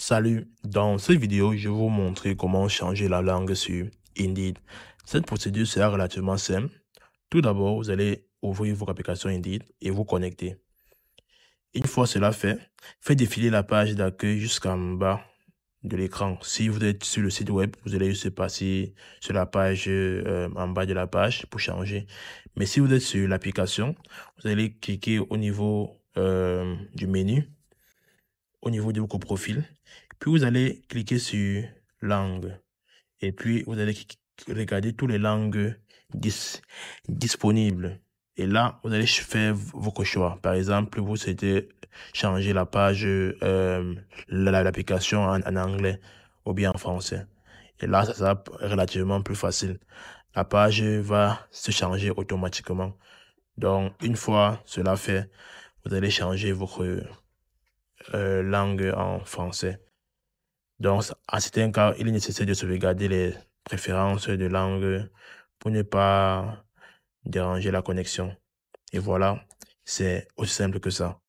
Salut, dans cette vidéo, je vais vous montrer comment changer la langue sur Indeed. Cette procédure sera relativement simple. Tout d'abord, vous allez ouvrir votre application Indeed et vous connecter. Une fois cela fait, faites défiler la page d'accueil jusqu'en bas de l'écran. Si vous êtes sur le site web, vous allez juste passer sur la page, euh, en bas de la page pour changer. Mais si vous êtes sur l'application, vous allez cliquer au niveau euh, du menu au niveau de vos profil. Puis vous allez cliquer sur langue. Et puis vous allez regarder toutes les langues disponibles. Et là, vous allez faire vos choix. Par exemple, vous souhaitez changer la page, euh, l'application en, en, anglais ou bien en français. Et là, ça sera relativement plus facile. La page va se changer automatiquement. Donc, une fois cela fait, vous allez changer votre euh, langue en français. Donc, à certains cas, il est nécessaire de sauvegarder les préférences de langue pour ne pas déranger la connexion. Et voilà, c'est aussi simple que ça.